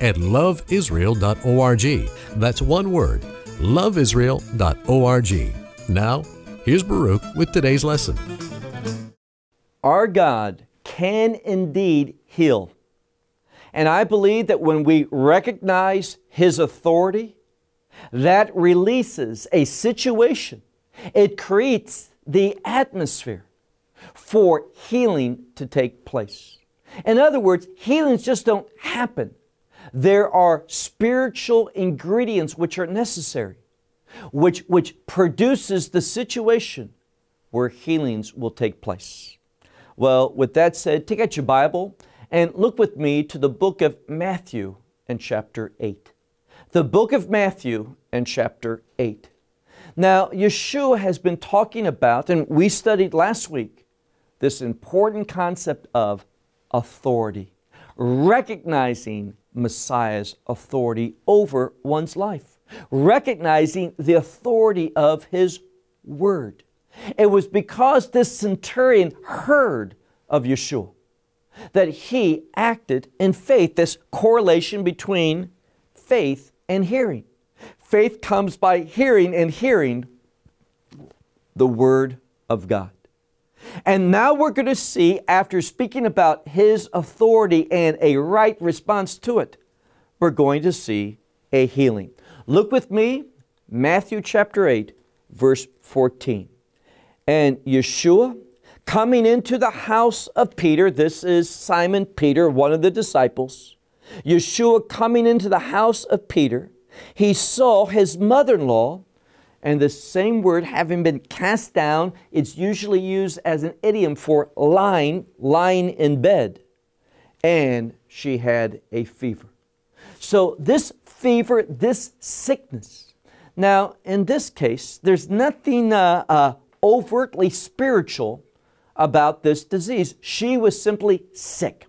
at loveisrael.org. That's one word, loveisrael.org. Now, here's Baruch with today's lesson. Our God can indeed heal. And I believe that when we recognize His authority, that releases a situation. It creates the atmosphere for healing to take place. In other words, healings just don't happen there are spiritual ingredients which are necessary, which, which produces the situation where healings will take place. Well, with that said, take out your Bible and look with me to the book of Matthew and chapter 8. The book of Matthew and chapter 8. Now, Yeshua has been talking about, and we studied last week, this important concept of authority, recognizing Messiah's authority over one's life, recognizing the authority of his word. It was because this centurion heard of Yeshua that he acted in faith, this correlation between faith and hearing. Faith comes by hearing and hearing the Word of God. And now we're going to see, after speaking about his authority and a right response to it, we're going to see a healing. Look with me, Matthew chapter 8, verse 14. And Yeshua, coming into the house of Peter, this is Simon Peter, one of the disciples. Yeshua coming into the house of Peter, he saw his mother in law and the same word, having been cast down, it's usually used as an idiom for lying, lying in bed. And she had a fever. So this fever, this sickness. Now, in this case, there's nothing uh, uh, overtly spiritual about this disease. She was simply sick.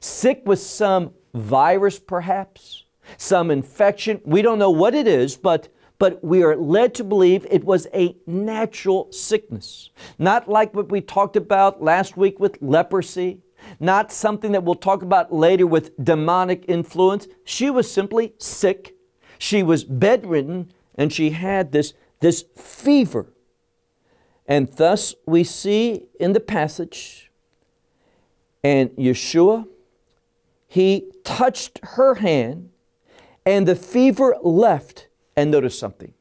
Sick with some virus, perhaps, some infection. We don't know what it is, but but we are led to believe it was a natural sickness. Not like what we talked about last week with leprosy, not something that we'll talk about later with demonic influence. She was simply sick. She was bedridden and she had this, this fever. And thus we see in the passage, and Yeshua, he touched her hand and the fever left and notice something.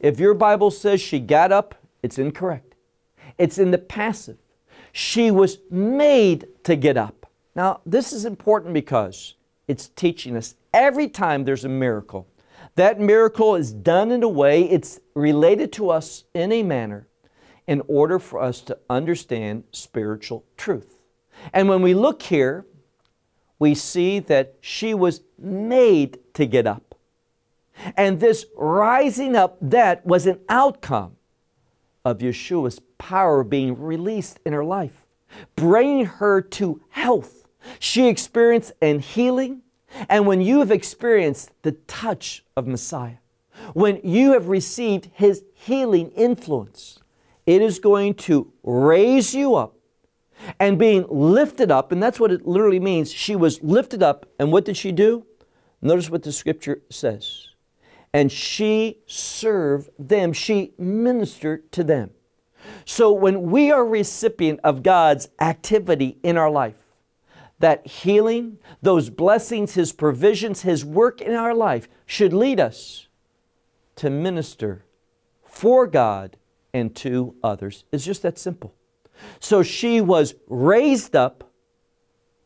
If your Bible says she got up, it's incorrect. It's in the passive. She was made to get up. Now, this is important because it's teaching us every time there's a miracle, that miracle is done in a way it's related to us in a manner in order for us to understand spiritual truth. And when we look here, we see that she was made to get up. And this rising up, that was an outcome of Yeshua's power being released in her life, bringing her to health. She experienced and healing. And when you have experienced the touch of Messiah, when you have received his healing influence, it is going to raise you up and being lifted up, and that's what it literally means. She was lifted up, and what did she do? Notice what the scripture says and she served them. She ministered to them. So when we are recipient of God's activity in our life, that healing, those blessings, His provisions, His work in our life should lead us to minister for God and to others. It's just that simple. So she was raised up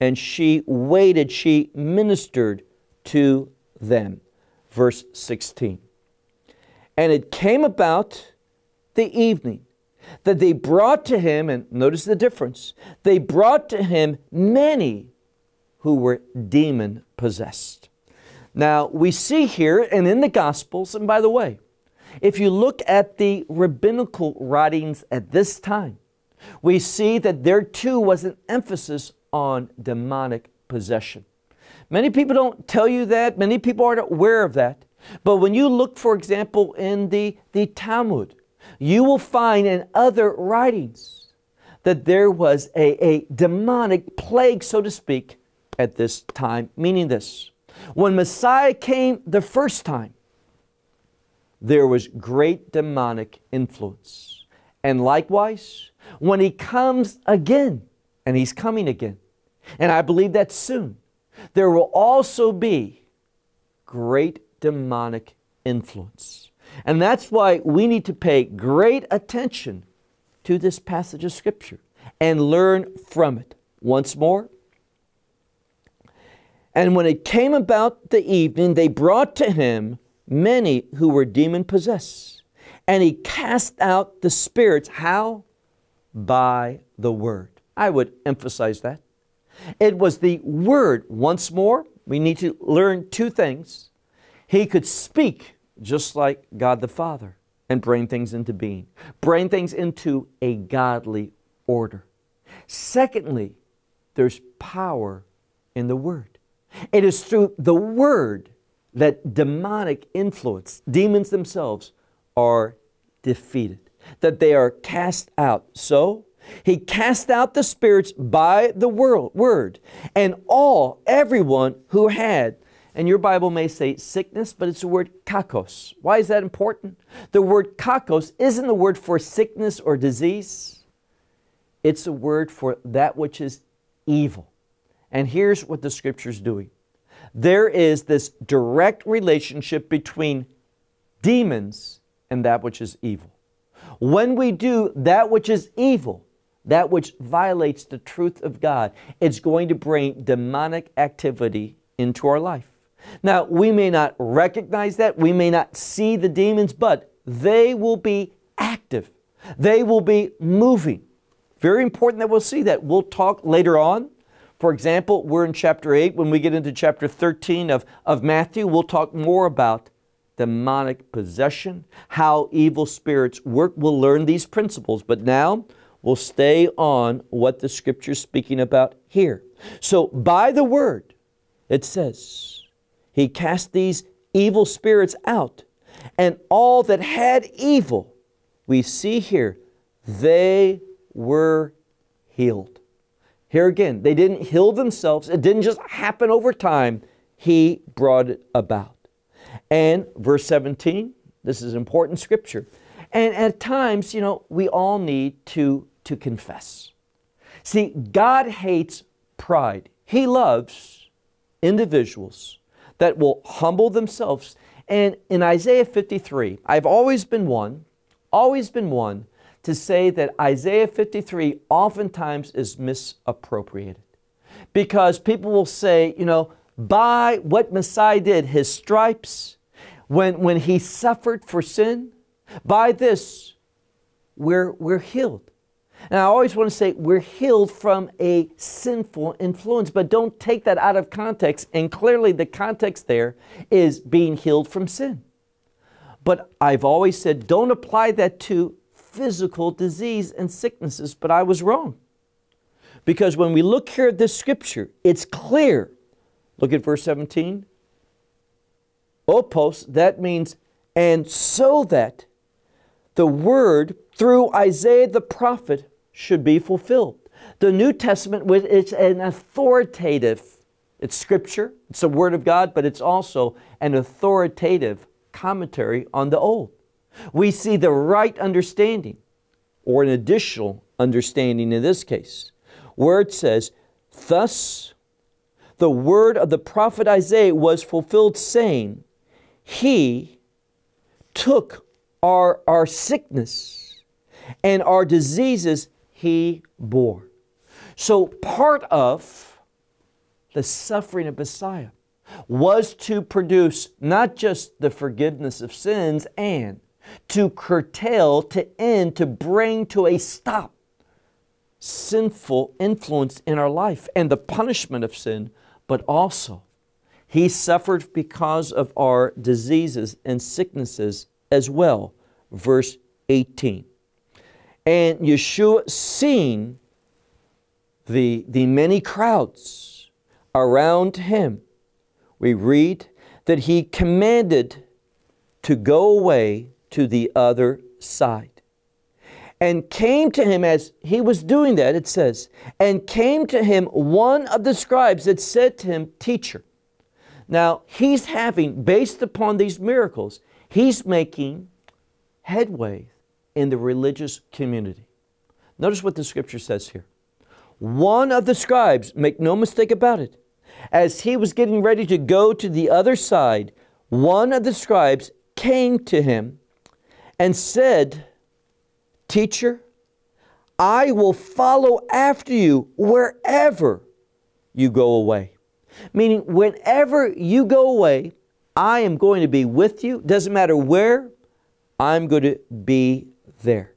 and she waited, she ministered to them verse 16. And it came about the evening that they brought to him, and notice the difference, they brought to him many who were demon possessed. Now, we see here and in the Gospels, and by the way, if you look at the rabbinical writings at this time, we see that there too was an emphasis on demonic possession. Many people don't tell you that. Many people aren't aware of that. But when you look, for example, in the, the Talmud, you will find in other writings that there was a, a demonic plague, so to speak, at this time, meaning this. When Messiah came the first time, there was great demonic influence. And likewise, when he comes again, and he's coming again, and I believe that soon, there will also be great demonic influence. And that's why we need to pay great attention to this passage of Scripture and learn from it. Once more, and when it came about the evening, they brought to him many who were demon possessed. And he cast out the spirits. How? By the word. I would emphasize that. It was the Word. Once more, we need to learn two things. He could speak just like God the Father and bring things into being, bring things into a godly order. Secondly, there's power in the Word. It is through the Word that demonic influence, demons themselves, are defeated, that they are cast out. So, he cast out the spirits by the word, and all, everyone who had. And your Bible may say sickness, but it's the word kakos. Why is that important? The word kakos isn't the word for sickness or disease, it's a word for that which is evil. And here's what the scripture's doing there is this direct relationship between demons and that which is evil. When we do that which is evil, that which violates the truth of God, it's going to bring demonic activity into our life. Now, we may not recognize that, we may not see the demons, but they will be active, they will be moving. Very important that we'll see that. We'll talk later on. For example, we're in chapter 8. When we get into chapter 13 of, of Matthew, we'll talk more about demonic possession, how evil spirits work. We'll learn these principles. But now, We'll stay on what the scripture's speaking about here. So by the word, it says, he cast these evil spirits out, and all that had evil, we see here, they were healed. Here again, they didn't heal themselves. It didn't just happen over time. He brought it about. And verse 17, this is important scripture. And at times, you know, we all need to to confess. See, God hates pride. He loves individuals that will humble themselves. And in Isaiah 53, I've always been one, always been one to say that Isaiah 53 oftentimes is misappropriated because people will say, you know, by what Messiah did, his stripes, when, when he suffered for sin, by this we're, we're healed. And I always want to say we're healed from a sinful influence, but don't take that out of context. And clearly, the context there is being healed from sin. But I've always said don't apply that to physical disease and sicknesses, but I was wrong. Because when we look here at this scripture, it's clear. Look at verse 17. Opos, that means, and so that the word through Isaiah the prophet should be fulfilled. The New Testament is an authoritative, it's scripture, it's the Word of God, but it's also an authoritative commentary on the Old. We see the right understanding, or an additional understanding in this case, where it says, Thus the word of the prophet Isaiah was fulfilled, saying, He took our, our sickness and our diseases he bore. So part of the suffering of Messiah was to produce not just the forgiveness of sins and to curtail, to end, to bring to a stop sinful influence in our life and the punishment of sin, but also he suffered because of our diseases and sicknesses as well. Verse 18. And Yeshua, seeing the, the many crowds around him, we read that he commanded to go away to the other side and came to him as he was doing that, it says, and came to him one of the scribes that said to him, Teacher. Now, he's having, based upon these miracles, he's making headway in the religious community. Notice what the scripture says here. One of the scribes, make no mistake about it, as he was getting ready to go to the other side, one of the scribes came to him and said, Teacher, I will follow after you wherever you go away. Meaning, whenever you go away, I am going to be with you. Doesn't matter where, I'm going to be there.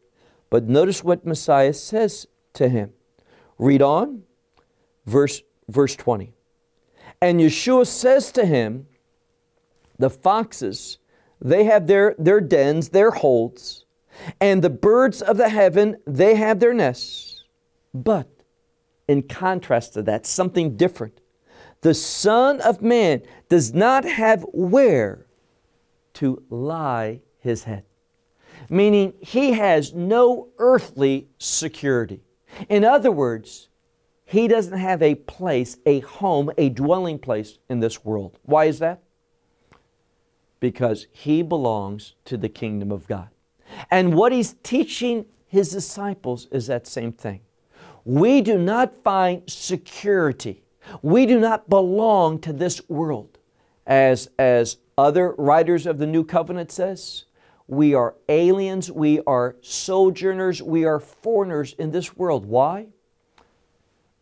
But notice what Messiah says to him. Read on, verse, verse 20. And Yeshua says to him, The foxes, they have their, their dens, their holds, and the birds of the heaven, they have their nests. But in contrast to that, something different. The Son of Man does not have where to lie his head meaning he has no earthly security. In other words, he doesn't have a place, a home, a dwelling place in this world. Why is that? Because he belongs to the kingdom of God. And what he's teaching his disciples is that same thing. We do not find security. We do not belong to this world. As, as other writers of the New Covenant says, we are aliens, we are sojourners, we are foreigners in this world. Why?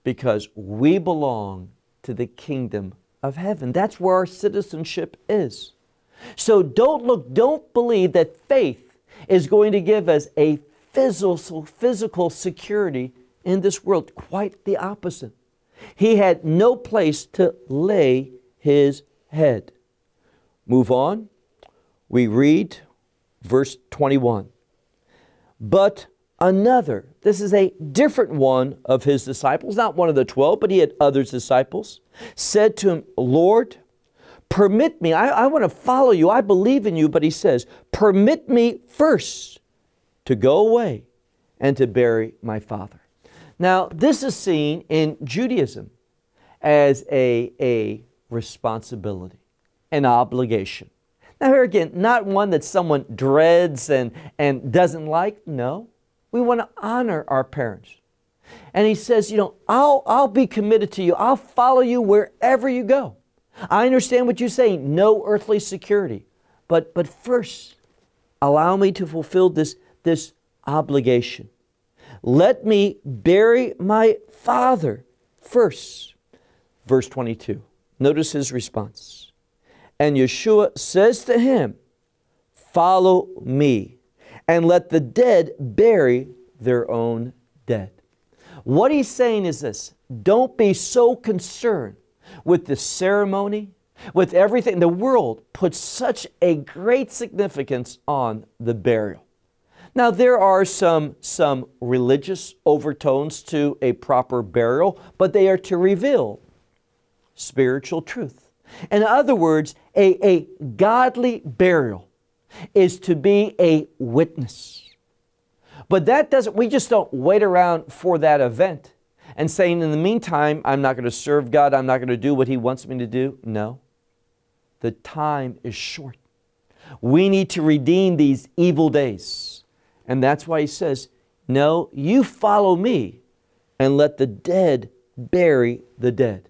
Because we belong to the kingdom of heaven. That's where our citizenship is. So don't look, don't believe that faith is going to give us a physical, physical security in this world. Quite the opposite. He had no place to lay his head. Move on. We read verse 21. But another, this is a different one of his disciples, not one of the 12, but he had other disciples, said to him, Lord, permit me, I, I want to follow you, I believe in you, but he says, permit me first to go away and to bury my father. Now, this is seen in Judaism as a, a responsibility, an obligation. Now, here again, not one that someone dreads and, and doesn't like. No, we want to honor our parents. And he says, You know, I'll, I'll be committed to you, I'll follow you wherever you go. I understand what you say no earthly security. But, but first, allow me to fulfill this, this obligation. Let me bury my father first. Verse 22. Notice his response. And Yeshua says to him, Follow me, and let the dead bury their own dead. What he's saying is this don't be so concerned with the ceremony, with everything. The world puts such a great significance on the burial. Now, there are some, some religious overtones to a proper burial, but they are to reveal spiritual truth. In other words, a, a godly burial is to be a witness. But that doesn't, we just don't wait around for that event and saying, in the meantime, I'm not going to serve God, I'm not going to do what He wants me to do. No. The time is short. We need to redeem these evil days. And that's why He says, No, you follow me and let the dead bury the dead.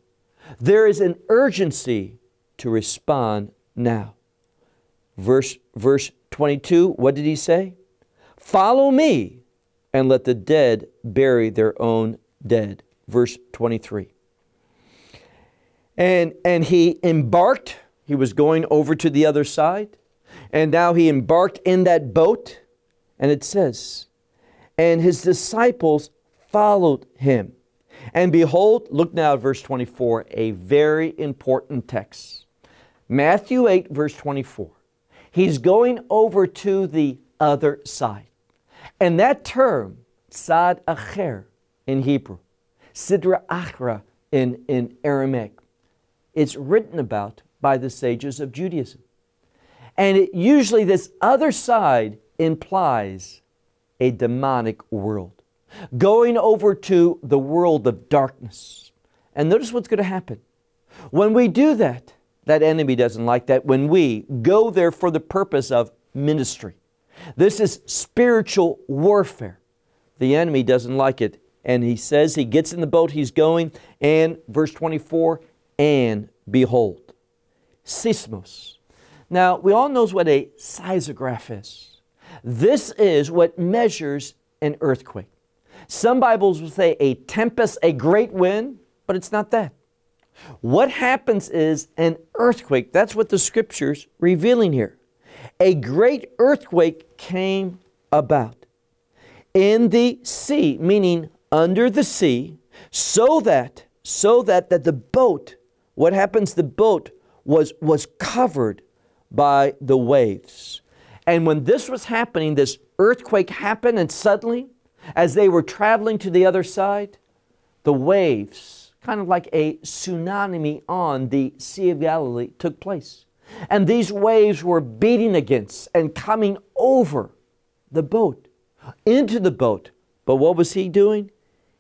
There is an urgency to respond now. Verse, verse 22, what did he say? Follow me and let the dead bury their own dead. Verse 23. And, and he embarked, he was going over to the other side, and now he embarked in that boat, and it says, and his disciples followed him. And behold, look now at verse 24, a very important text. Matthew 8, verse 24. He's going over to the other side. And that term, sad acher in Hebrew, sidra achra in, in Aramaic, it's written about by the sages of Judaism. And it, usually, this other side implies a demonic world going over to the world of darkness. And notice what's going to happen. When we do that, that enemy doesn't like that. When we go there for the purpose of ministry, this is spiritual warfare. The enemy doesn't like it. And he says he gets in the boat, he's going, and verse 24, and behold, seismos. Now, we all knows what a seismograph is. This is what measures an earthquake. Some Bibles will say a tempest, a great wind, but it's not that. What happens is an earthquake. That's what the scripture's revealing here. A great earthquake came about in the sea, meaning under the sea, so that so that that the boat, what happens the boat was was covered by the waves. And when this was happening, this earthquake happened and suddenly as they were traveling to the other side, the waves, kind of like a tsunami on the Sea of Galilee, took place. And these waves were beating against and coming over the boat, into the boat. But what was he doing?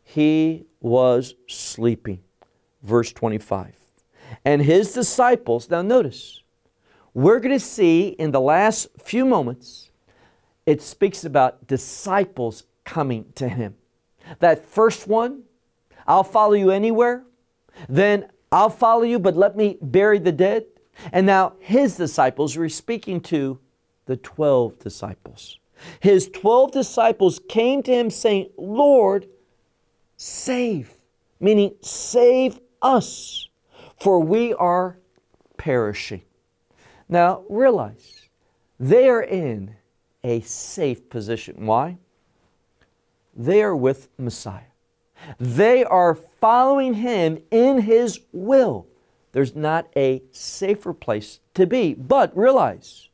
He was sleeping. Verse 25. And his disciples, now notice, we're going to see in the last few moments, it speaks about disciples coming to Him. That first one, I'll follow you anywhere. Then I'll follow you, but let me bury the dead. And now His disciples were speaking to the 12 disciples. His 12 disciples came to Him saying, Lord, save, meaning save us, for we are perishing. Now realize they are in a safe position. Why? They are with Messiah. They are following him in his will. There's not a safer place to be. But realize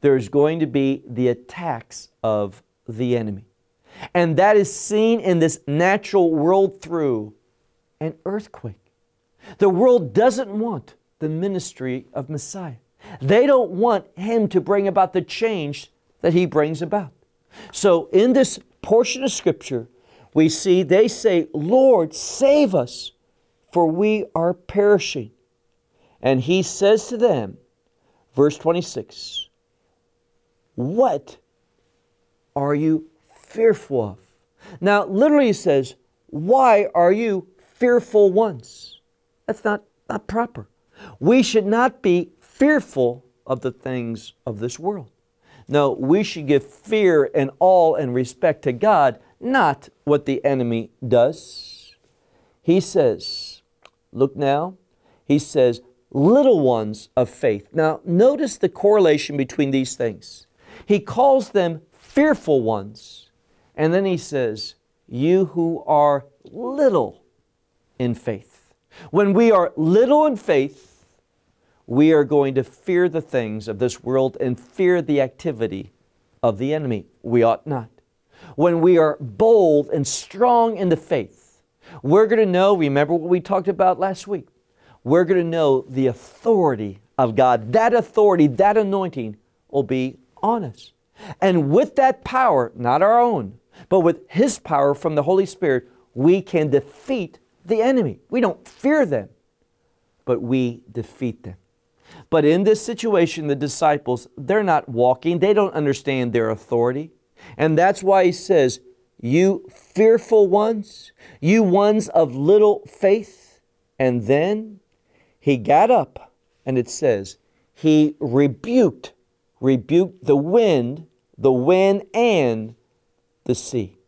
there's going to be the attacks of the enemy. And that is seen in this natural world through an earthquake. The world doesn't want the ministry of Messiah. They don't want him to bring about the change that he brings about. So in this portion of Scripture, we see they say, Lord, save us, for we are perishing. And he says to them, verse 26, What are you fearful of? Now, literally, he says, Why are you fearful ones? That's not, not proper. We should not be fearful of the things of this world. No, we should give fear and awe and respect to God, not what the enemy does. He says, look now, he says, little ones of faith. Now, notice the correlation between these things. He calls them fearful ones, and then he says, you who are little in faith. When we are little in faith, we are going to fear the things of this world and fear the activity of the enemy. We ought not. When we are bold and strong in the faith, we're going to know, remember what we talked about last week, we're going to know the authority of God. That authority, that anointing will be on us. And with that power, not our own, but with His power from the Holy Spirit, we can defeat the enemy. We don't fear them, but we defeat them. But in this situation, the disciples, they're not walking, they don't understand their authority. And that's why he says, You fearful ones, you ones of little faith. And then he got up, and it says, He rebuked, rebuked the wind, the wind, and the sea.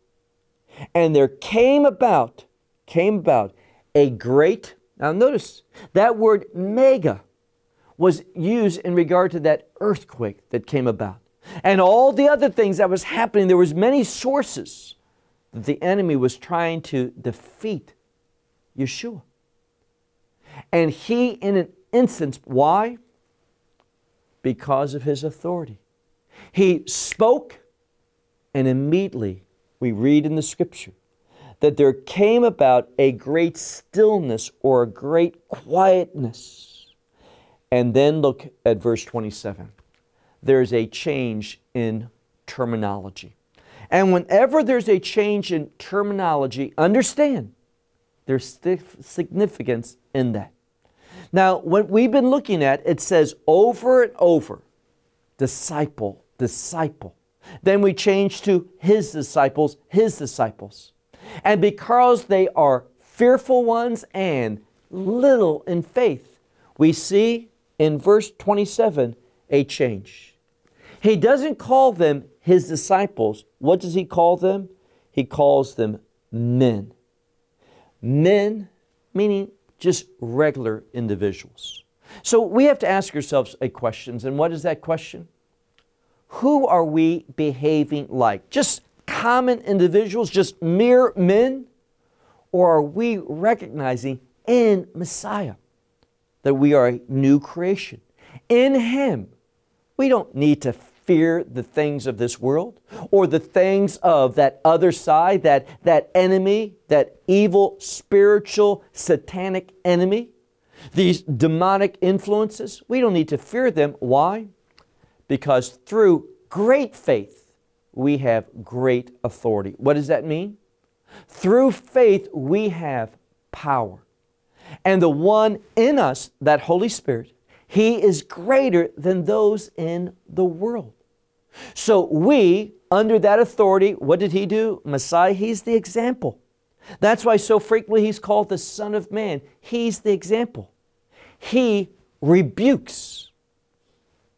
And there came about, came about a great, now notice that word mega was used in regard to that earthquake that came about and all the other things that was happening there was many sources that the enemy was trying to defeat yeshua and he in an instance why because of his authority he spoke and immediately we read in the scripture that there came about a great stillness or a great quietness and then look at verse 27. There's a change in terminology. And whenever there's a change in terminology, understand there's significance in that. Now, what we've been looking at, it says over and over disciple, disciple. Then we change to his disciples, his disciples. And because they are fearful ones and little in faith, we see in verse 27 a change. He doesn't call them his disciples. What does he call them? He calls them men. Men, meaning just regular individuals. So we have to ask ourselves a question, and what is that question? Who are we behaving like? Just common individuals, just mere men? Or are we recognizing in Messiah that we are a new creation. In Him, we don't need to fear the things of this world or the things of that other side, that, that enemy, that evil, spiritual, satanic enemy, these demonic influences. We don't need to fear them. Why? Because through great faith, we have great authority. What does that mean? Through faith, we have power and the one in us, that Holy Spirit, he is greater than those in the world. So we, under that authority, what did he do? Messiah, he's the example. That's why so frequently he's called the Son of Man. He's the example. He rebukes.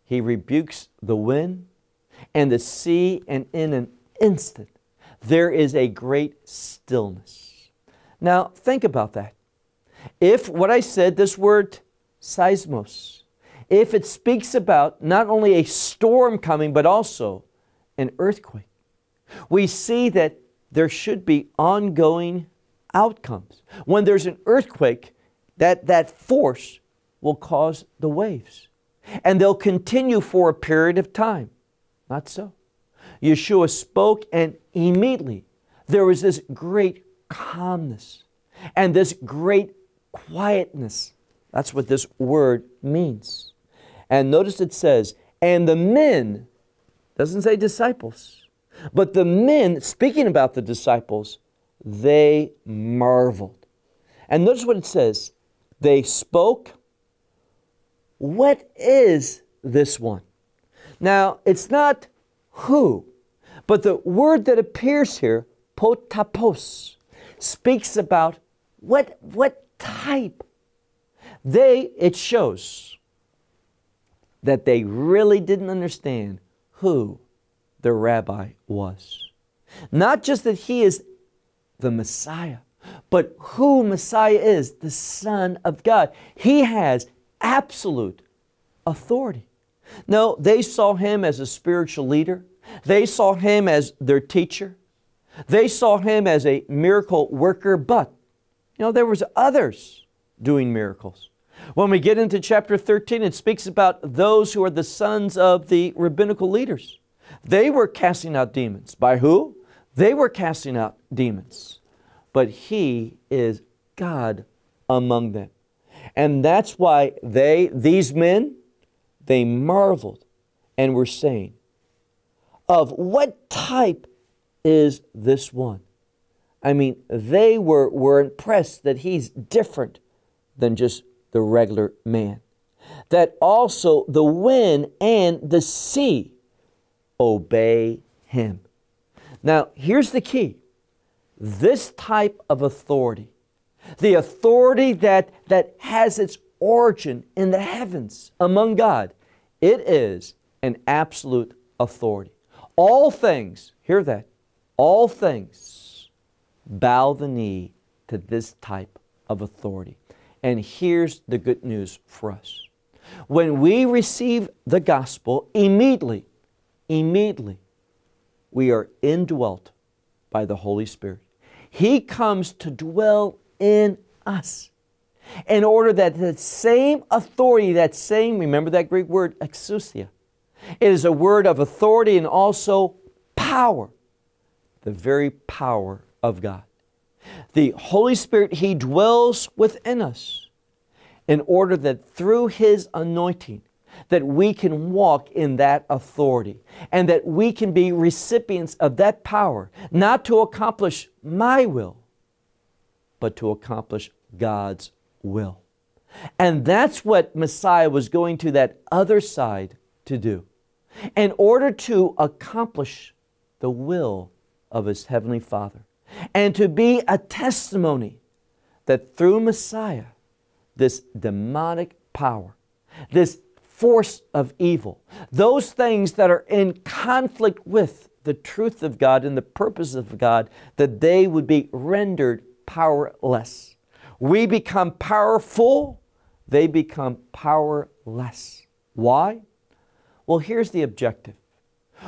He rebukes the wind and the sea, and in an instant, there is a great stillness. Now, think about that. If what I said, this word seismos, if it speaks about not only a storm coming, but also an earthquake, we see that there should be ongoing outcomes. When there's an earthquake, that, that force will cause the waves, and they'll continue for a period of time. Not so. Yeshua spoke, and immediately there was this great calmness and this great quietness. That's what this word means. And notice it says, and the men, doesn't say disciples, but the men, speaking about the disciples, they marveled. And notice what it says they spoke. What is this one? Now, it's not who, but the word that appears here, potapos, speaks about what, what type, they, it shows that they really didn't understand who the rabbi was. Not just that he is the Messiah, but who Messiah is, the Son of God. He has absolute authority. No, they saw him as a spiritual leader. They saw him as their teacher. They saw him as a miracle worker, but you know, there was others doing miracles. When we get into chapter 13, it speaks about those who are the sons of the rabbinical leaders. They were casting out demons. By who? They were casting out demons. But he is God among them. And that's why they, these men, they marveled and were saying, Of what type is this one? I mean, they were, were impressed that he's different than just the regular man. That also the wind and the sea obey him. Now, here's the key this type of authority, the authority that, that has its origin in the heavens among God, it is an absolute authority. All things, hear that, all things bow the knee to this type of authority. And here's the good news for us. When we receive the gospel, immediately, immediately, we are indwelt by the Holy Spirit. He comes to dwell in us in order that the same authority, that same, remember that Greek word, exousia, it is a word of authority and also power, the very power of God. The Holy Spirit, He dwells within us in order that through His anointing, that we can walk in that authority and that we can be recipients of that power, not to accomplish my will, but to accomplish God's will. And that's what Messiah was going to that other side to do. In order to accomplish the will of his heavenly Father and to be a testimony that through Messiah, this demonic power, this force of evil, those things that are in conflict with the truth of God and the purpose of God, that they would be rendered powerless. We become powerful, they become powerless. Why? Well, here's the objective.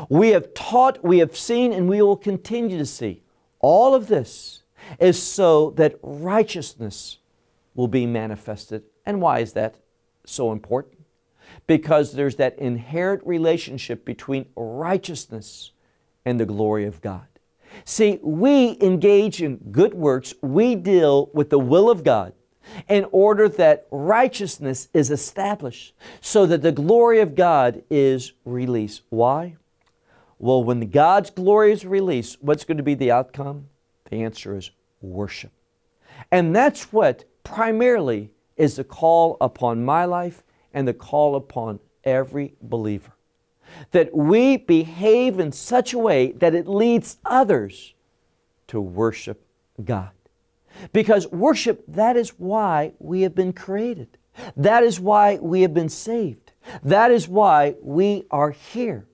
We have taught, we have seen, and we will continue to see all of this is so that righteousness will be manifested. And why is that so important? Because there's that inherent relationship between righteousness and the glory of God. See, we engage in good works, we deal with the will of God in order that righteousness is established so that the glory of God is released. Why? Well, when God's glory is released, what's going to be the outcome? The answer is worship. And that's what primarily is the call upon my life and the call upon every believer. That we behave in such a way that it leads others to worship God. Because worship, that is why we have been created. That is why we have been saved. That is why we are here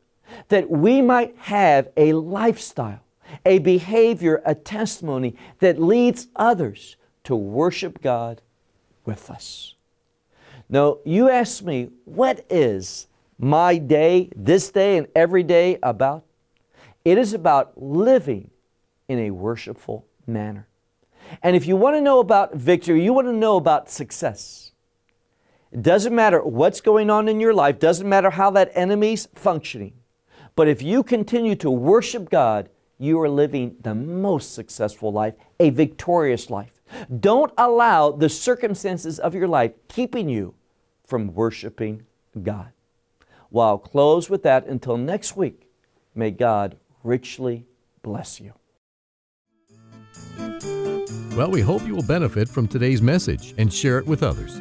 that we might have a lifestyle, a behavior, a testimony that leads others to worship God with us. Now, you ask me, what is my day, this day, and every day about? It is about living in a worshipful manner. And if you want to know about victory, you want to know about success. It doesn't matter what's going on in your life, doesn't matter how that enemy's functioning. But if you continue to worship God, you are living the most successful life, a victorious life. Don't allow the circumstances of your life keeping you from worshiping God. Well, I'll close with that until next week. May God richly bless you. Well, we hope you will benefit from today's message and share it with others.